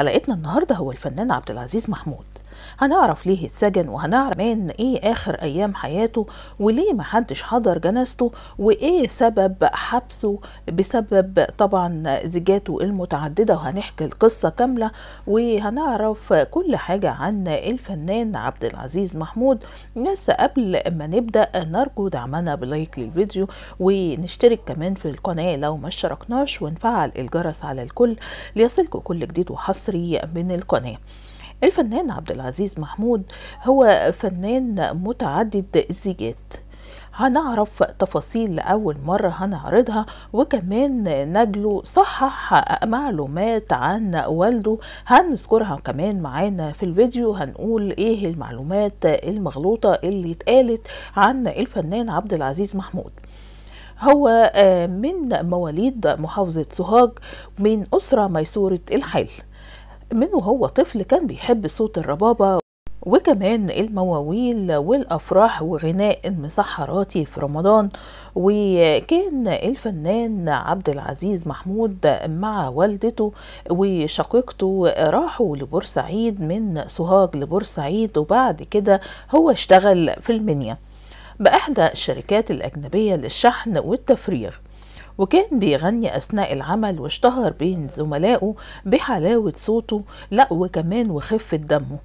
حلقتنا النهارده هو الفنان عبد العزيز محمود هنعرف ليه اتسجن وهنعرف كمان ايه اخر ايام حياته وليه محدش حضر جنازته وايه سبب حبسه بسبب طبعا زجاته المتعدده وهنحكي القصه كامله وهنعرف كل حاجه عن الفنان عبد العزيز محمود بس قبل ما نبدا نرجو دعمنا بلايك للفيديو ونشترك كمان في القناه لو ما اشتركناش ونفعل الجرس على الكل ليصلكوا كل جديد وحصري من القناه الفنان عبد العزيز محمود هو فنان متعدد الزيجات هنعرف تفاصيل لأول مرة هنعرضها وكمان نجلو صحح معلومات عن والده هنذكرها كمان معانا في الفيديو هنقول ايه المعلومات المغلوطة اللي اتقالت عن الفنان عبد العزيز محمود هو آه، من مواليد محافظة سوهاج من أسرة ميسورة الحال من وهو طفل كان بيحب صوت الربابة وكمان المواويل والأفراح وغناء المسحراتي في رمضان وكان الفنان عبد العزيز محمود مع والدته وشقيقته راحوا لبورسعيد من سوهاج لبورسعيد وبعد كده هو اشتغل في المنيا بأحدى الشركات الأجنبية للشحن والتفريغ وكان بيغني أثناء العمل واشتهر بين زملائه بحلاوة صوته لأ وكمان وخفة دمه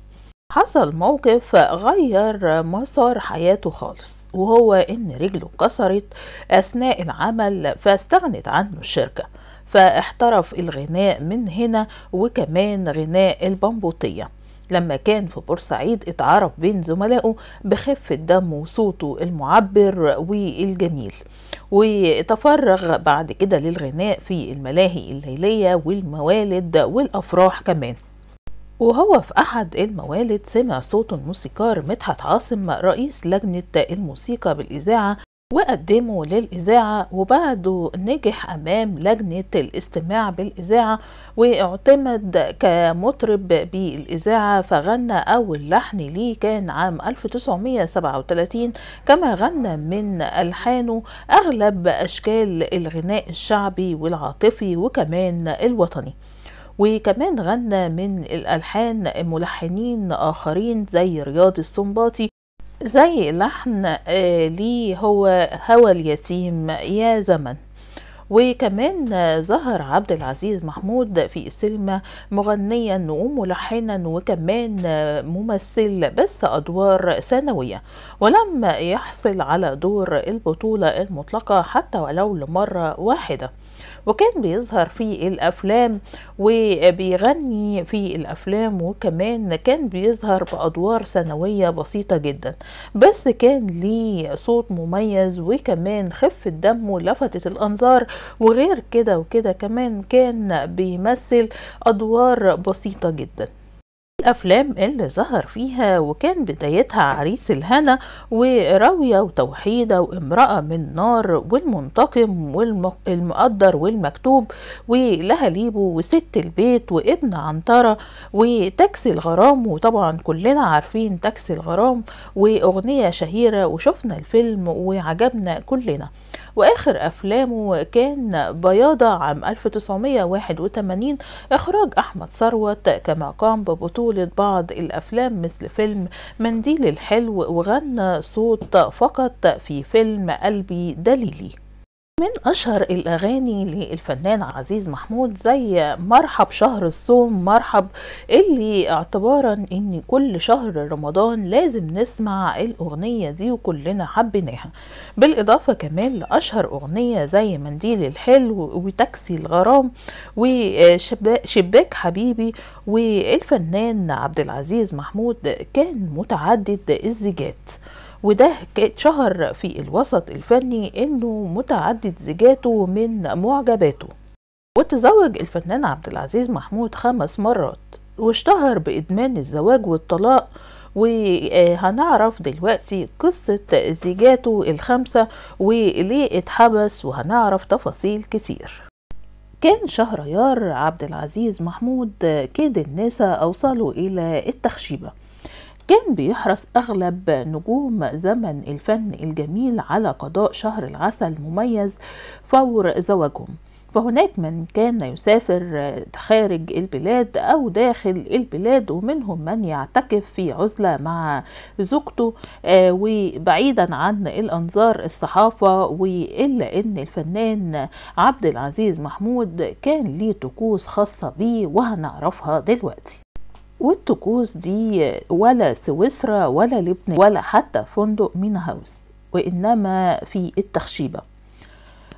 حصل موقف غير مسار حياته خالص وهو إن رجله اتكسرت أثناء العمل فاستغنت عنه الشركة فاحترف الغناء من هنا وكمان غناء البمبوطيه لما كان في بورسعيد اتعرف بين زملائه بخفة دم وصوته المعبر والجميل وتفرغ بعد كده للغناء في الملاهي الليلية والموالد والأفراح كمان وهو في أحد الموالد سمع صوت الموسيقار مدحت عاصم رئيس لجنة الموسيقى بالإذاعة وقدمه للإذاعة وبعده نجح أمام لجنة الاستماع بالإذاعة واعتمد كمطرب بالإذاعة فغنى أول لحن ليه كان عام 1937 كما غنى من ألحانه أغلب أشكال الغناء الشعبي والعاطفي وكمان الوطني وكمان غنى من الألحان ملحنين آخرين زي رياض السنباطي زي لحن آه، ليه هو هوى اليتيم يا زمن وكمان ظهر عبد العزيز محمود في السينما مغنيا وملحنا وكمان ممثل بس أدوار ثانوية ولم يحصل على دور البطولة المطلقة حتى ولو لمرة واحدة وكان بيظهر في الافلام وبيغني في الافلام وكمان كان بيظهر بادوار سنويه بسيطه جدا بس كان ليه صوت مميز وكمان خفه دمه لفتت الانظار وغير كده وكده كمان كان بيمثل ادوار بسيطه جدا الأفلام اللي ظهر فيها وكان بدايتها عريس الهنا وراوية وتوحيدة وامرأة من نار والمنتقم والمقدر والمكتوب ولها ليبو وست البيت وابن عنترة وتاكسي الغرام وطبعا كلنا عارفين تاكسي الغرام وأغنية شهيرة وشفنا الفيلم وعجبنا كلنا وآخر أفلامه كان بياضة عام 1981 إخراج أحمد ثروت كما قام ببطولة بعض الأفلام مثل فيلم منديل الحلو وغنى صوت فقط في فيلم قلبي دليلي من أشهر الأغاني للفنان عزيز محمود زي مرحب شهر الصوم مرحب اللي اعتبارا ان كل شهر رمضان لازم نسمع الأغنية دي وكلنا حبيناها بالإضافة كمان لأشهر أغنية زي منديل الحلو وتاكسي الغرام وشباك حبيبي والفنان عبد العزيز محمود كان متعدد الزيجات وده اتشهر في الوسط الفني انه متعدد زيجاته من معجباته وتزوج الفنان عبد العزيز محمود خمس مرات واشتهر بإدمان الزواج والطلاق وهنعرف دلوقتي قصة زيجاته الخمسة وليه اتحبس وهنعرف تفاصيل كتير كان شهريار عبد العزيز محمود كيد النساء أوصلوا إلى التخشيبة كان بيحرص أغلب نجوم زمن الفن الجميل على قضاء شهر العسل المميز فور زواجهم فهناك من كان يسافر خارج البلاد أو داخل البلاد ومنهم من يعتكف في عزلة مع زوجته آه، وبعيدا عن الأنظار الصحافة وإلا أن الفنان عبد العزيز محمود كان ليه طقوس خاصة بيه وهنعرفها دلوقتي والطقوس دي ولا سويسرا ولا لبنان ولا حتى فندق مينا هاوس وإنما في التخشيبة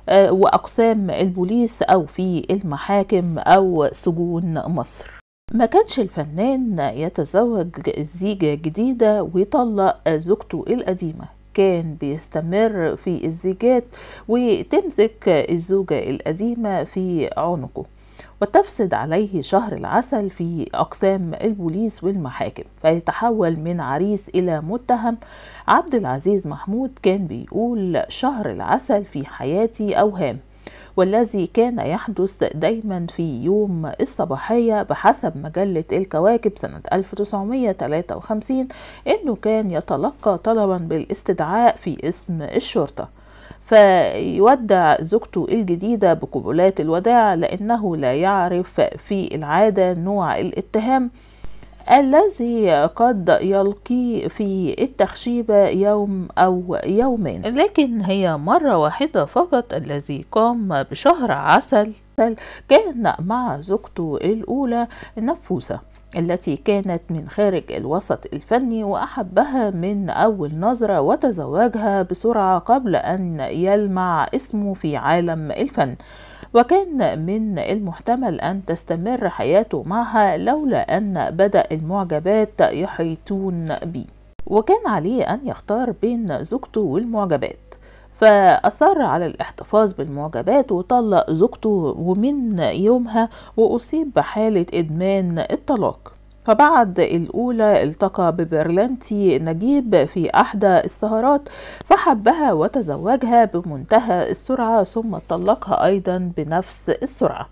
آه، وأقسام البوليس أو في المحاكم أو سجون مصر ما كانش الفنان يتزوج زيجة جديدة ويطلق زوجته القديمة كان بيستمر في الزيجات وتمسك الزوجة القديمة في عنقه وتفسد عليه شهر العسل في أقسام البوليس والمحاكم فيتحول من عريس إلى متهم عبد العزيز محمود كان بيقول شهر العسل في حياتي أوهام والذي كان يحدث دايما في يوم الصباحية بحسب مجلة الكواكب سنة 1953 أنه كان يتلقى طلبا بالاستدعاء في اسم الشرطة فيودع زوجته الجديدة بقبلات الوداع لأنه لا يعرف في العادة نوع الاتهام الذي قد يلقي في التخشيبة يوم أو يومين لكن هي مرة واحدة فقط الذي قام بشهر عسل كان مع زوجته الأولى نفوسة التي كانت من خارج الوسط الفني وأحبها من أول نظرة وتزوجها بسرعة قبل أن يلمع اسمه في عالم الفن وكان من المحتمل أن تستمر حياته معها لولا أن بدأ المعجبات يحيطون به وكان عليه أن يختار بين زوجته والمعجبات فأصر على الاحتفاظ بالمعجبات وطلق زوجته ومن يومها وأصيب بحالة إدمان الطلاق فبعد الأولى التقى ببرلنتي نجيب في أحدى السهرات فحبها وتزوجها بمنتهى السرعة ثم طلقها أيضا بنفس السرعة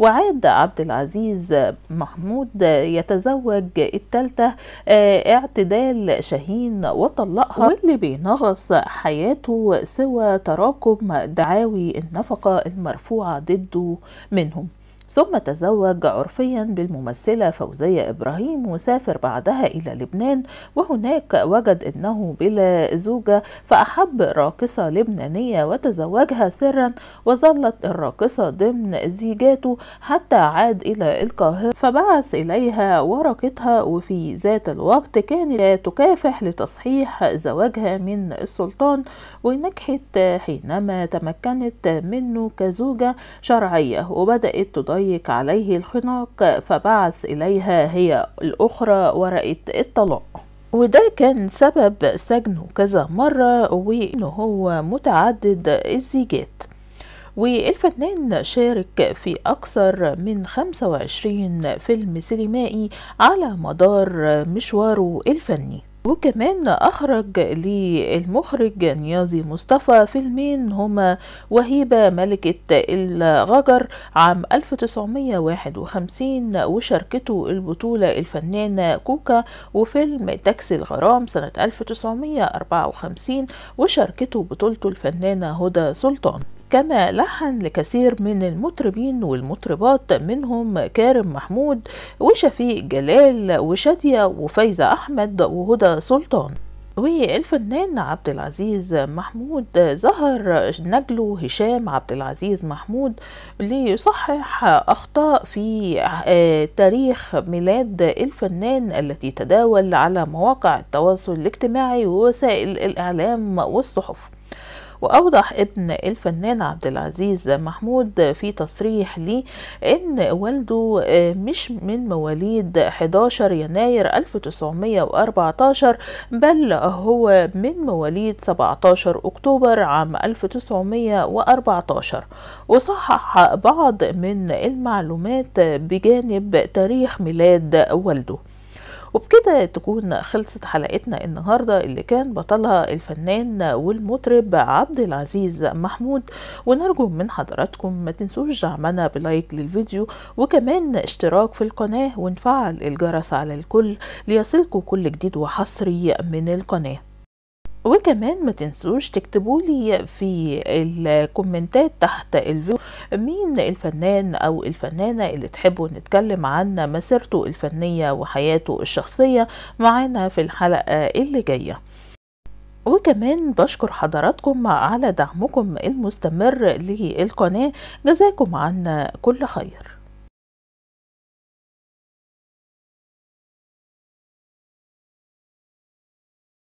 وعاد عبد العزيز محمود يتزوج الثالثة آه، اعتدال شاهين وطلقها واللي بينغص حياته سوى تراكم دعاوي النفقة المرفوعة ضده منهم ثم تزوج عرفيا بالممثلة فوزية إبراهيم وسافر بعدها إلى لبنان وهناك وجد أنه بلا زوجة فأحب راقصة لبنانية وتزوجها سرا وظلت الراقصة ضمن زيجاته حتى عاد إلى القاهرة فبعث إليها ورقتها وفي ذات الوقت كانت تكافح لتصحيح زواجها من السلطان ونجحت حينما تمكنت منه كزوجة شرعية وبدأت تضيع يضيق عليه الخناق فبعث إليها هي الأخرى ورقة الطلاق وده كان سبب سجنه كذا مرة وإنه هو متعدد الزيجات والفنان شارك في أكثر من 25 فيلم سينمائي على مدار مشواره الفني وكمان أخرج للمخرج نيازي مصطفى فيلمين هما وهيبة ملكة الغجر عام 1951 وشاركته البطولة الفنانة كوكا وفيلم تاكسي الغرام سنة 1954 وشاركته بطولته الفنانة هدى سلطان كما لحن لكثير من المطربين والمطربات منهم كارم محمود وشفيق جلال وشادية وفايزة أحمد وهدى سلطان والفنان عبد العزيز محمود ظهر نجله هشام عبد العزيز محمود ليصحح أخطاء في آه، تاريخ ميلاد الفنان التي تداول على مواقع التواصل الاجتماعي ووسائل الإعلام والصحف وأوضح ابن الفنان عبد العزيز محمود في تصريح ليه إن والده آه، مش من مواليد 11 يناير 1914 بل هو من مواليد 17 أكتوبر عام 1914 وصحح بعض من المعلومات بجانب تاريخ ميلاد والده وبكده تكون خلصت حلقتنا النهاردة اللي كان بطلها الفنان والمطرب عبد العزيز محمود ونرجو من حضراتكم ما تنسوش دعمنا بلايك للفيديو وكمان اشتراك في القناة ونفعل الجرس على الكل ليصلكوا كل جديد وحصري من القناه وكمان ما تنسوش تكتبوا لي في الكومنتات تحت الفيديو مين الفنان او الفنانة اللي تحبوا نتكلم عن مسيرته الفنية وحياته الشخصية معانا في الحلقة اللي جاية وكمان بشكر حضراتكم على دعمكم المستمر للقناة جزاكم عنا كل خير